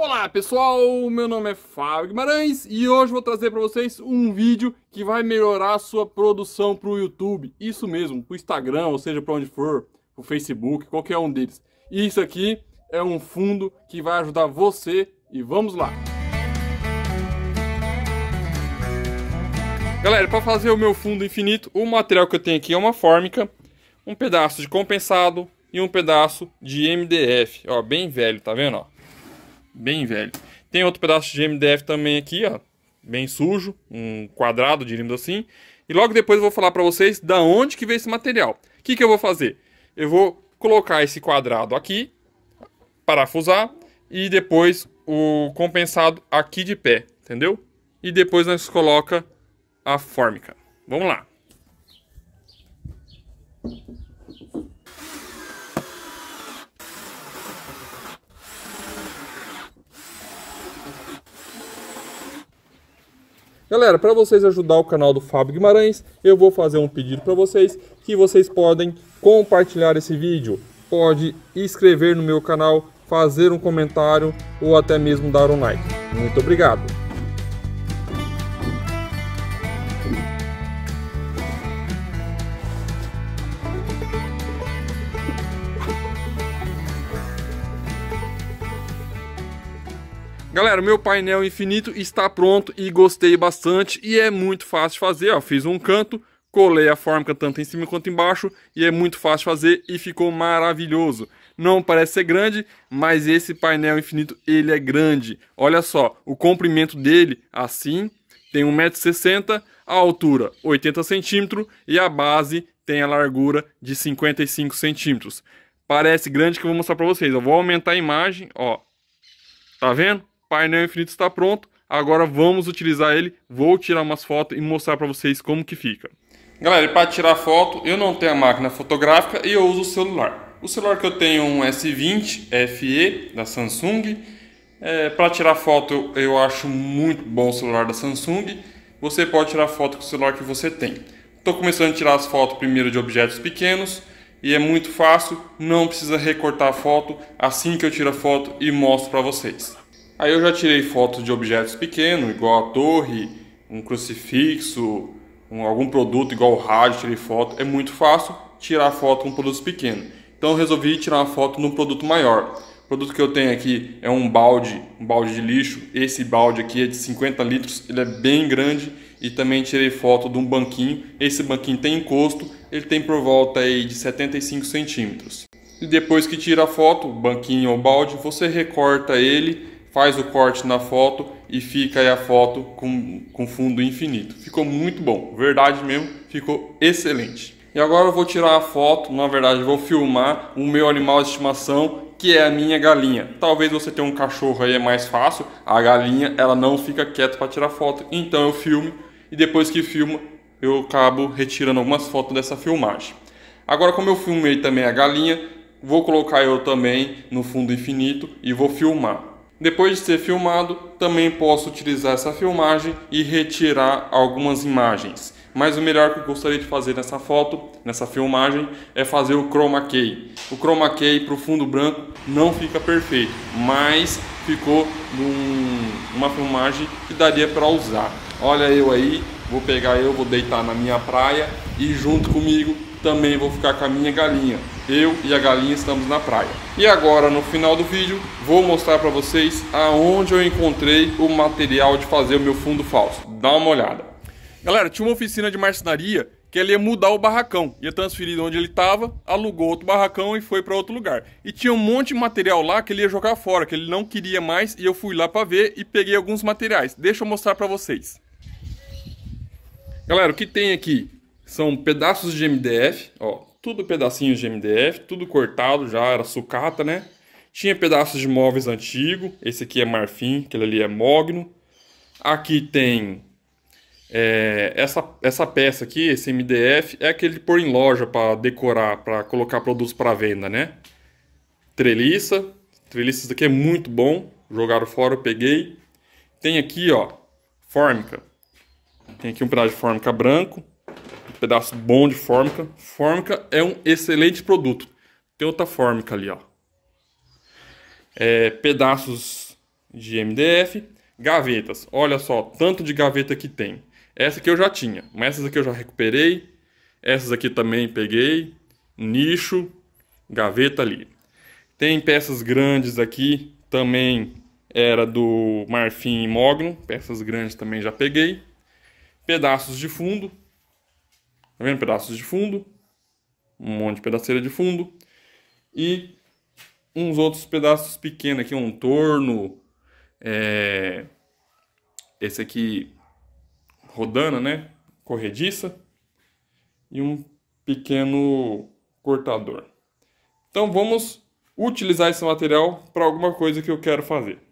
Olá pessoal, meu nome é Fábio Guimarães e hoje vou trazer para vocês um vídeo que vai melhorar a sua produção para o YouTube, isso mesmo, para o Instagram, ou seja, para onde for, para o Facebook, qualquer um deles. Isso aqui é um fundo que vai ajudar você e vamos lá! Galera, para fazer o meu fundo infinito, o material que eu tenho aqui é uma fórmica, um pedaço de compensado e um pedaço de MDF, ó, bem velho, tá vendo? Ó? bem velho. Tem outro pedaço de MDF também aqui, ó, bem sujo, um quadrado, diríamos assim. E logo depois eu vou falar para vocês da onde que veio esse material. O que, que eu vou fazer? Eu vou colocar esse quadrado aqui, parafusar, e depois o compensado aqui de pé, entendeu? E depois nós coloca a fórmica. Vamos lá. Galera, para vocês ajudar o canal do Fábio Guimarães, eu vou fazer um pedido para vocês que vocês podem compartilhar esse vídeo, pode inscrever no meu canal, fazer um comentário ou até mesmo dar um like. Muito obrigado! Galera, meu painel infinito está pronto e gostei bastante e é muito fácil de fazer, ó, fiz um canto, colei a forma tanto em cima quanto embaixo e é muito fácil de fazer e ficou maravilhoso. Não parece ser grande, mas esse painel infinito ele é grande. Olha só, o comprimento dele assim tem 1,60m, a altura 80 cm e a base tem a largura de 55 cm. Parece grande que eu vou mostrar para vocês. Eu vou aumentar a imagem, ó. Tá vendo? painel infinito está pronto. Agora vamos utilizar ele, vou tirar umas fotos e mostrar para vocês como que fica. Galera, para tirar foto, eu não tenho a máquina fotográfica e eu uso o celular. O celular que eu tenho é um S20 FE da Samsung. É, para tirar foto, eu, acho muito bom o celular da Samsung. Você pode tirar foto com o celular que você tem. Estou começando a tirar as fotos primeiro de objetos pequenos e é muito fácil, não precisa recortar a foto assim que eu tiro a foto e mostro para vocês. Aí eu já tirei fotos de objetos pequenos, igual a torre, um crucifixo, um, algum produto igual o rádio, tirei foto. É muito fácil tirar foto com produtos pequenos. Então eu resolvi tirar uma foto num produto maior. O produto que eu tenho aqui é um balde, um balde de lixo. Esse balde aqui é de 50 litros, ele é bem grande e também tirei foto de um banquinho. Esse banquinho tem encosto, ele tem por volta aí de 75 centímetros. E depois que tira a foto, banquinho ou balde, você recorta ele faz o corte na foto e fica aí a foto com, com fundo infinito. Ficou muito bom, verdade mesmo, ficou excelente. E agora eu vou tirar a foto, na verdade vou filmar o meu animal de estimação que é a minha galinha. Talvez você tenha um cachorro aí é mais fácil, a galinha ela não fica quieta para tirar foto. Então eu filmo e depois que filmo eu acabo retirando algumas fotos dessa filmagem. Agora como eu filmei também a galinha, vou colocar eu também no fundo infinito e vou filmar. Depois de ser filmado, também posso utilizar essa filmagem e retirar algumas imagens. Mas o melhor que eu gostaria de fazer nessa foto, nessa filmagem, é fazer o chroma key. O chroma key para o fundo branco não fica perfeito, mas ficou num, uma filmagem que daria para usar. Olha eu aí, vou pegar eu, vou deitar na minha praia e junto comigo também vou ficar com a minha galinha eu e a galinha estamos na praia. E agora no final do vídeo vou mostrar para vocês aonde eu encontrei o material de fazer o meu fundo falso. Dá uma olhada. Galera, tinha uma oficina de marcenaria que ele ia mudar o barracão, ia transferir de onde ele estava, alugou outro barracão e foi para outro lugar. E tinha um monte de material lá que ele ia jogar fora, que ele não queria mais, e eu fui lá para ver e peguei alguns materiais. Deixa eu mostrar para vocês. Galera, o que tem aqui são pedaços de MDF, ó, tudo pedacinhos de MDF, tudo cortado, já era sucata, né? Tinha pedaços de móveis antigo, esse aqui é marfim, aquele ali é mogno. Aqui tem é, essa, essa peça aqui, esse MDF, é aquele de pôr em loja para decorar, para colocar produtos para venda, né? Treliça, treliça daqui é muito bom, jogaram fora, eu peguei. Tem aqui, ó, fórmica. Tem aqui um pedaço de fórmica branco, pedaço bom de fórmica. Fórmica é um excelente produto. Tem outra fórmica ali, ó. É, pedaços de MDF, gavetas. Olha só, tanto de gaveta que tem. Essa aqui eu já tinha, mas essas aqui eu já recuperei. Essas aqui também peguei. Nicho, gaveta ali. Tem peças grandes aqui, também era do Marfim e Mogno. Peças grandes também já peguei. Pedaços de fundo, Tá vendo? Pedaços de fundo, um monte de pedaceira de fundo e uns outros pedaços pequenos aqui, um torno, é... esse aqui rodana, né? Corrediça e um pequeno cortador. Então vamos utilizar esse material para alguma coisa que eu quero fazer.